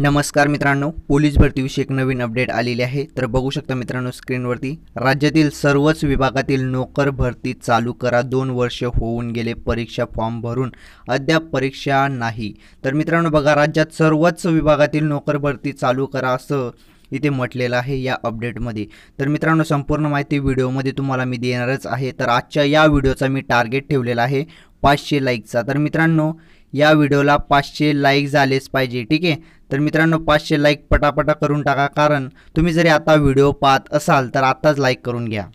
नमस्कार मित्रांनो पोलीस भरतीविषयी एक नवीन अपडेट आलेली आहे तर बघू शकता मित्रांनो स्क्रीनवरती राज्यातील सर्वच विभागातील नोकर भरती चालू करा दोन वर्ष होऊन गेले परीक्षा फॉर्म भरून अद्याप परीक्षा नाही तर मित्रांनो बघा राज्यात सर्वच विभागातील नोकर भरती चालू करा असं इथे म्हटलेलं आहे या अपडेटमध्ये तर मित्रांनो संपूर्ण माहिती व्हिडिओमध्ये तुम्हाला मी देणारच आहे तर आजच्या या व्हिडिओचा मी टार्गेट ठेवलेला आहे पाचशे लाईकचा तर मित्रांनो या व्हिडिओला पाचशे लाईक झालेच पाहिजे ठीक आहे तर मित्रांनो पाचशे लाईक पटापटा करून टाका कारण तुम्ही जरी आता व्हिडिओ पाहत असाल तर आत्ताच लाईक करून घ्या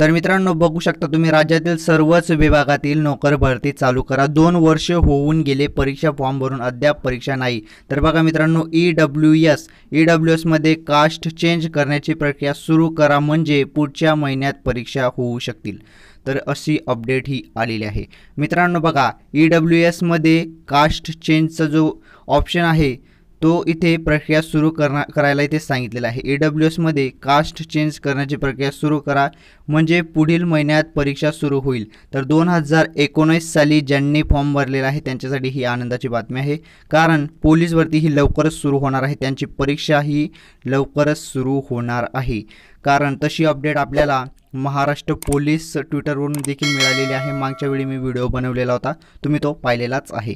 तर मित्रांनो बघू शकता तुम्ही राज्यातील सर्वच विभागातील नोकर भरती चालू करा दोन वर्ष होऊन गेले परीक्षा फॉर्म भरून अद्याप परीक्षा नाही तर बघा मित्रांनो E W S E W एसमध्ये कास्ट चेंज करण्याची प्रक्रिया सुरू करा म्हणजे पुढच्या महिन्यात परीक्षा होऊ शकतील तर अशी अपडेट ही आलेली आहे मित्रांनो बघा ई डब्ल्यू एसमध्ये कास्ट चेंजचा जो ऑप्शन आहे तो इथे प्रक्रिया सुरू करणार करायला इथे सांगितलेलं आहे ए डब्ल्यू एसमध्ये कास्ट चेंज करण्याची प्रक्रिया सुरू करा म्हणजे पुढील महिन्यात परीक्षा सुरू होईल तर दोन हजार एकोणीस साली ज्यांनी फॉर्म भरलेला आहे त्यांच्यासाठी ही आनंदाची बातमी आहे कारण पोलीसवरती ही लवकरच सुरू होणार आहे त्यांची परीक्षा ही लवकरच सुरू होणार आहे कारण तशी अपडेट आपल्याला महाराष्ट्र पोलीस ट्विटरवरून देखील मिळालेली आहे मागच्या वेळी मी व्हिडिओ बनवलेला होता तुम्ही तो पाहिलेलाच आहे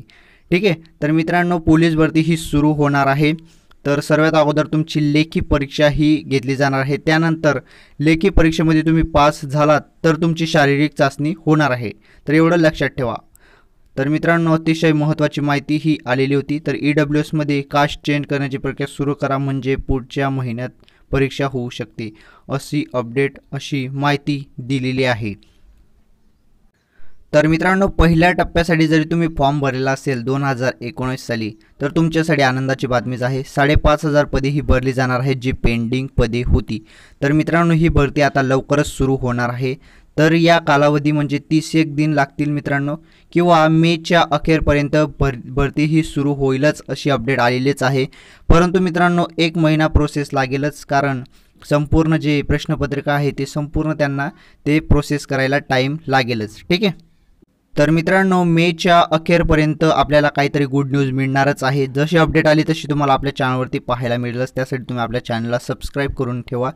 ठीक आहे तर मित्रांनो पोलीस भरती ही सुरू होणार आहे तर सर्वात अगोदर तुमची लेखी परीक्षा ही घेतली जाणार आहे त्यानंतर लेखी परीक्षेमध्ये तुम्ही पास झालात तर तुमची शारीरिक चाचणी होणार आहे तर एवढं लक्षात ठेवा तर मित्रांनो अतिशय महत्त्वाची माहिती ही आलेली होती तर ई e डब्ल्यू एसमध्ये कास्ट चेंज करण्याची प्रक्रिया सुरू करा म्हणजे पुढच्या महिन्यात परीक्षा होऊ शकते अशी अपडेट अशी माहिती दिलेली आहे तर मित्रांनो पहिल्या टप्प्यासाठी जरी तुम्ही फॉर्म भरलेला असेल दोन हजार एकोणीस साली तर तुमच्यासाठी आनंदाची बातमीच आहे साडेपाच हजार पदे ही भरली जाणार आहे जी पेंडिंग पदे होती तर मित्रांनो ही भरती आता लवकरच सुरू होणार आहे तर या कालावधी म्हणजे तीस एक दिन लागतील मित्रांनो किंवा मेच्या अखेरपर्यंत भर भरती ही सुरू होईलच अशी अपडेट आलेलीच आहे परंतु मित्रांनो एक महिना प्रोसेस लागेलच कारण संपूर्ण जे प्रश्नपत्रिका आहे ते संपूर्ण त्यांना ते प्रोसेस करायला टाईम लागेलच ठीक आहे तर मित्रांनो मेच्या अखेरपर्यंत आपल्याला काहीतरी गुड न्यूज मिळणारच आहे जशी अपडेट आली तशी तुम्हाला आपल्या चॅनलवरती पाहायला मिळेलच त्यासाठी तुम्ही आपल्या चॅनलला सबस्क्राईब करून ठेवा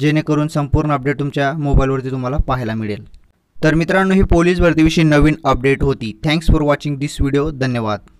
जेणेकरून संपूर्ण अपडेट तुमच्या मोबाईलवरती तुम्हाला पाहायला मिळेल तर मित्रांनो ही पोलीस भरतीविषयी नवीन अपडेट होती thanks for watching this video धन्यवाद